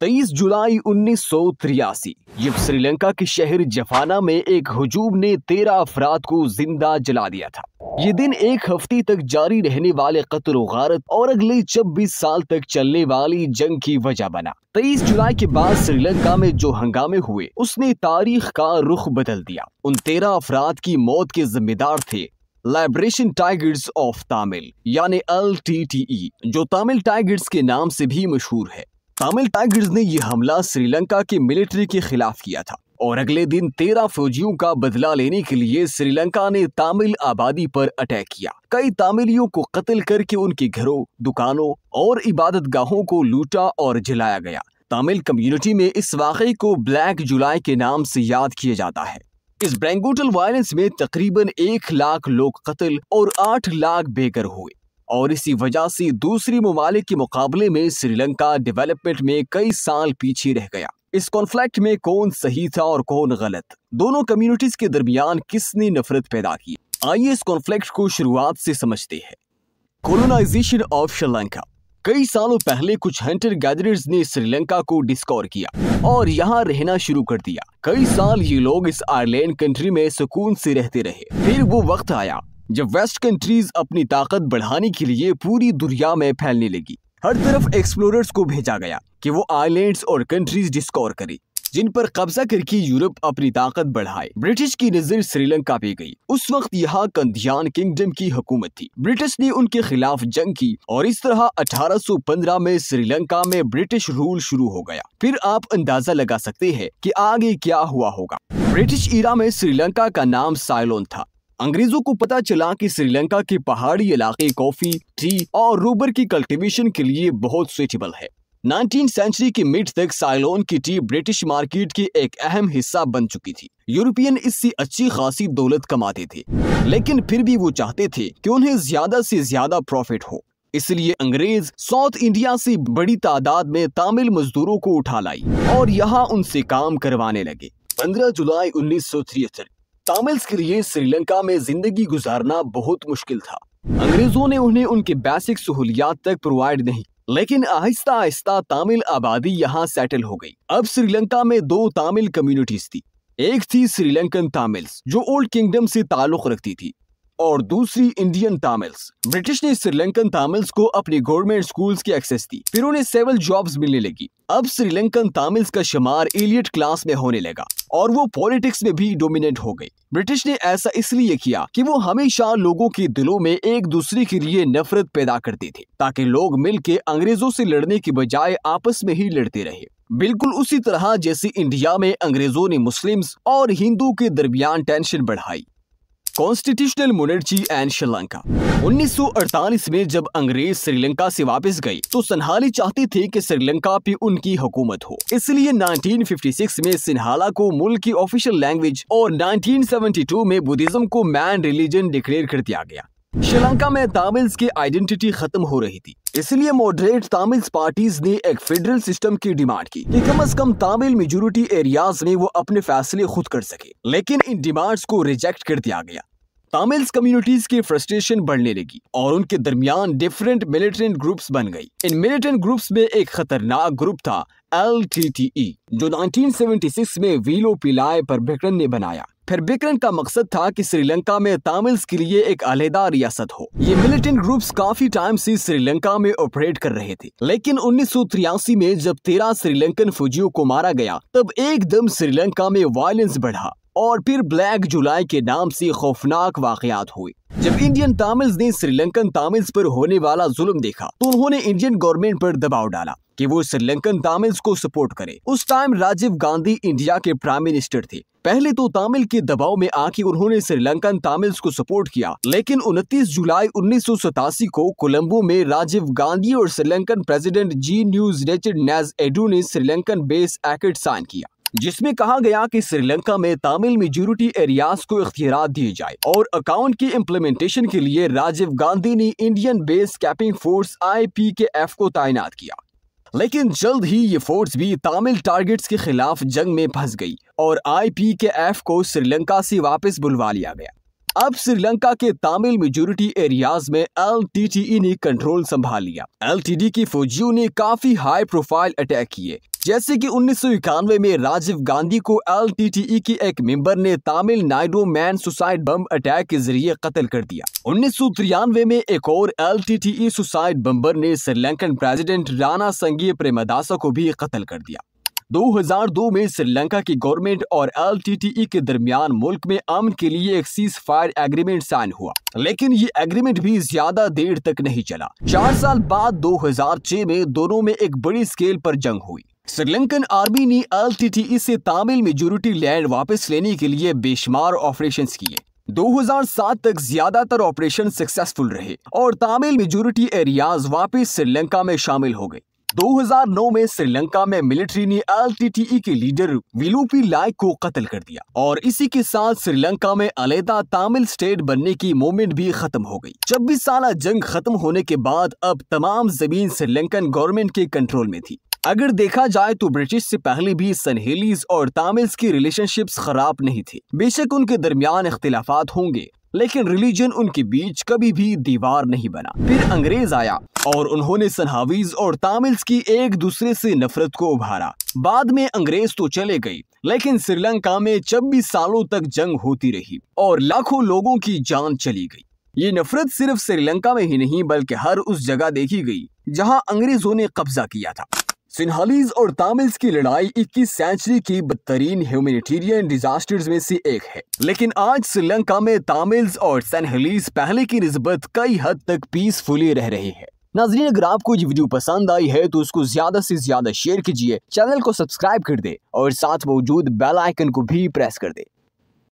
तेईस जुलाई उन्नीस जब श्रीलंका के शहर जफाना में एक हजूम ने तेरह अफराद को जिंदा जला दिया था ये दिन एक हफ्ते तक जारी रहने वाले कतल वारत और अगले छब्बीस साल तक चलने वाली जंग की वजह बना तेईस जुलाई के बाद श्रीलंका में जो हंगामे हुए उसने तारीख का रुख बदल दिया उन तेरह अफराद की मौत के जिम्मेदार थे लाइब्रेशन टाइगर्स ऑफ तामिल यानी एल टी टी ई जो तमिल टाइगर्स के नाम से भी मशहूर है तमिल टाइगर्स ने यह हमला श्रीलंका की मिलिट्री के खिलाफ किया था और अगले दिन तेरह फौजियों का बदला लेने के लिए श्रीलंका ने तामिल आबादी पर अटैक किया कई तमिलियों को कत्ल करके उनके घरों दुकानों और इबादत गाहों को लूटा और जलाया गया तमिल कम्युनिटी में इस वाकई को ब्लैक जुलाई के नाम से याद किया जाता है इस ब्रेंगोटल वायलेंस में तकरीबन एक लाख लोग कत्ल और आठ लाख बेघर हुए और इसी वजह से दूसरी ममालिक के मुकाबले में श्रीलंका डेवलपमेंट में कई साल पीछे रह गया इस कॉन्फ्लिक्ट में कौन सही था और कौन गलत दोनों कम्युनिटीज के दरमियान किसने नफरत पैदा की आइए इस कॉन्फ्लिक्ट को शुरुआत से समझते हैं कोलोनाइजेशन ऑफ श्रीलंका कई सालों पहले कुछ हंटर गैदरर्स ने श्रीलंका को डिस्कवर किया और यहाँ रहना शुरू कर दिया कई साल ये लोग इस आयरलैंड कंट्री में सुकून से रहते रहे फिर वो वक्त आया जब वेस्ट कंट्रीज अपनी ताकत बढ़ाने के लिए पूरी दुनिया में फैलने लगी हर तरफ एक्सप्लोरर्स को भेजा गया कि वो आइलैंड्स और कंट्रीज डिस्कवर करें जिन पर कब्जा करके यूरोप अपनी ताकत बढ़ाए ब्रिटिश की नजर श्रीलंका पे गई उस वक्त यहाँ कंधियान किंगडम की हुकूमत थी ब्रिटिश ने उनके खिलाफ जंग की और इस तरह 1815 में श्रीलंका में ब्रिटिश रूल शुरू हो गया फिर आप अंदाजा लगा सकते हैं कि आगे क्या हुआ होगा ब्रिटिश ईरा में श्रीलंका का नाम साइलोन था अंग्रेजों को पता चला कि श्रीलंका के पहाड़ी इलाके कॉफी टी और रूबर की कल्टीवेशन के लिए बहुत सुइटेबल है नाइनटीन सेंचुरी के मिड तक साइलोन की टी ब्रिटिश मार्केट के एक अहम हिस्सा बन चुकी थी यूरोपियन इससे अच्छी खासी दौलत कमाते थे लेकिन फिर भी वो चाहते थे कि उन्हें ज्यादा से ज्यादा प्रॉफिट हो इसलिए अंग्रेज साउथ इंडिया से बड़ी तादाद में तमिल मजदूरों को उठा लाई और यहाँ उनसे काम करवाने लगे 15 जुलाई उन्नीस तामिल्स के लिए श्रीलंका में जिंदगी गुजारना बहुत मुश्किल था अंग्रेजों ने उन्हें उनके बेसिक सहूलियात तक प्रोवाइड नहीं लेकिन आहिस्ता आहिस्ता तमिल आबादी यहाँ सेटल हो गई अब श्रीलंका में दो तामिल कम्युनिटीज थी एक थी श्रीलंकन तामिल्स जो ओल्ड किंगडम से ताल्लुक रखती थी और दूसरी इंडियन तामिल्स ब्रिटिश ने श्रीलंकन तामिल्स को अपने गवर्नमेंट स्कूल्स की एक्सेस दी फिर उन्हें सेवल जॉब्स मिलने लगी अब श्रीलंकन तामिल्स का शुमार एलियट क्लास में होने लगा और वो पॉलिटिक्स में भी डोमिनेट हो गई ब्रिटिश ने ऐसा इसलिए किया कि वो हमेशा लोगों के दिलों में एक दूसरे के लिए नफरत पैदा करती थी ताकि लोग मिलके अंग्रेजों से लड़ने की बजाय आपस में ही लड़ते रहे बिल्कुल उसी तरह जैसे इंडिया में अंग्रेजों ने मुस्लिम्स और हिंदू के दरमियान टेंशन बढ़ाई कॉन्स्टिट्यूशनल मोनर्जी एंड श्रीलंका 1948 में जब अंग्रेज श्रीलंका से वापस गए तो सिन्हाली चाहते थे कि श्रीलंका पे उनकी हुकूमत हो इसलिए 1956 में सिन्हाला को मुल्क की ऑफिशियल लैंग्वेज और 1972 में बुद्धिज्म को मैन रिलीजन डिक्लेयर कर दिया गया श्रीलंका में तामिल्स की आइडेंटिटी खत्म हो रही थी इसलिए मॉडरेट तमिल्स पार्टीज ने एक फेडरल सिस्टम की डिमांड की कि कम से कम तमिल मेजोरिटी एरियाज में वो अपने फैसले खुद कर सके लेकिन इन डिमांड्स को रिजेक्ट कर दिया गया तमिल्स कम्युनिटीज की फ्रस्ट्रेशन बढ़ने लगी और उनके दरमियान डिफरेंट मिलिटेंट ग्रुप्स बन गई इन मिलिटेंट ग्रुप्स में एक खतरनाक ग्रुप था एल e, जो 1976 में वीलो पिलाय पर बिक्रन ने बनाया फिर बिक्रन का मकसद था कि श्रीलंका में तामिल्स के लिए एक अलहदा रियासत हो ये मिलिटेंट ग्रुप्स काफी टाइम से श्रीलंका में ऑपरेट कर रहे थे लेकिन उन्नीस में जब तेरह श्रीलंकन फौजियों को मारा गया तब एकदम श्रीलंका में वायलेंस बढ़ा और फिर ब्लैक जुलाई के नाम से खौफनाक वाकयात हुए जब इंडियन तामिल्स ने श्रीलंकन तामिल्स पर होने वाला जुल्म देखा तो उन्होंने इंडियन गवर्नमेंट पर दबाव डाला कि वो श्रीलंकन तामिल्स को सपोर्ट करे उस टाइम राजीव गांधी इंडिया के प्राइम मिनिस्टर थे पहले तो तामिल के दबाव में आके उन्होंने श्रीलंकन तामिल्स को सपोर्ट किया लेकिन उनतीस जुलाई उन्नीस को कोलंबो में राजीव गांधी और श्रीलंकन प्रेसिडेंट जी न्यूज रेचिड नेज एडू ने श्रीलंकन बेस एक्ट साइन किया जिसमें कहा गया कि श्रीलंका में तमिल मेजोरिटी एरियाज को इख्तियार दिए जाए और अकाउंट की इम्प्लीमेंटेशन के लिए राजीव गांधी ने Indian peace keeping force P K F को तैनात किया लेकिन जल्द ही ये फोर्स भी तामिल टारगेट्स के खिलाफ जंग में फंस गई और आईपी के एफ को श्रीलंका से वापस बुलवा लिया गया अब श्रीलंका के तमिल मेजोरिटी एरियाज में एल ने कंट्रोल संभाल लिया एल की फौजियों ने काफी हाई प्रोफाइल अटैक किए जैसे कि उन्नीस में राजीव गांधी को एल के एक मेंबर ने तमिल नाइडो मैन सुसाइड बम अटैक के जरिए कत्ल कर दिया उन्नीस में एक और एल सुसाइड बम्बर ने श्रीलंकन प्रेसिडेंट राणा संगीय प्रेमदासा को भी कत्ल कर दिया 2002 में श्रीलंका की गवर्नमेंट और एल के दरमियान मुल्क में अमन के लिए एक सीज फायर एग्रीमेंट साइन हुआ लेकिन ये एग्रीमेंट भी ज्यादा देर तक नहीं चला चार साल बाद 2006 में दोनों में एक बड़ी स्केल पर जंग हुई श्रीलंकन आर्मी ने एल से तामिल मेजोरिटी लैंड वापस लेने के लिए बेशुमार ऑपरेशन किए 2007 तक ज्यादातर ऑपरेशन सक्सेसफुल रहे और तामिल मेजोरिटी एरियाज वापस श्रीलंका में शामिल हो गए 2009 में श्रीलंका में मिलिट्री ने एल के लीडर विलूपी लाय को कत्ल कर दिया और इसी के साथ श्रीलंका में अलहदा तमिल स्टेट बनने की मूवमेंट भी खत्म हो गई छब्बीस साल जंग खत्म होने के बाद अब तमाम जमीन श्रीलंकन गवर्नमेंट के कंट्रोल में थी अगर देखा जाए तो ब्रिटिश से पहले भी सनहेलीज और तामिल्स की रिलेशनशिप्स खराब नहीं थी बेशक उनके दरमियान इख्तलाफात होंगे लेकिन रिलीजन उनके बीच कभी भी दीवार नहीं बना फिर अंग्रेज आया और उन्होंने सनहावीज और तामिल्स की एक दूसरे से नफरत को उभारा बाद में अंग्रेज तो चले गए लेकिन श्रीलंका में छब्बीस सालों तक जंग होती रही और लाखों लोगों की जान चली गई ये नफरत सिर्फ श्रीलंका में ही नहीं बल्कि हर उस जगह देखी गई जहां अंग्रेजों ने कब्जा किया था सिन्हालीज और तामिल्स की लड़ाई इक्कीस सेंचुरी की बदतरीन ह्यूमैनिटेरियन डिजास्टर्स में से एक है लेकिन आज श्रीलंका में तामिल्स और सिन्हालीज पहले की नस्बत कई हद तक पीसफुली रह रही है नाजरीन अगर आपको ये वीडियो पसंद आई है तो उसको ज्यादा से ज्यादा शेयर कीजिए चैनल को सब्सक्राइब कर दे और साथ मौजूद बेल आइकन को भी प्रेस कर दे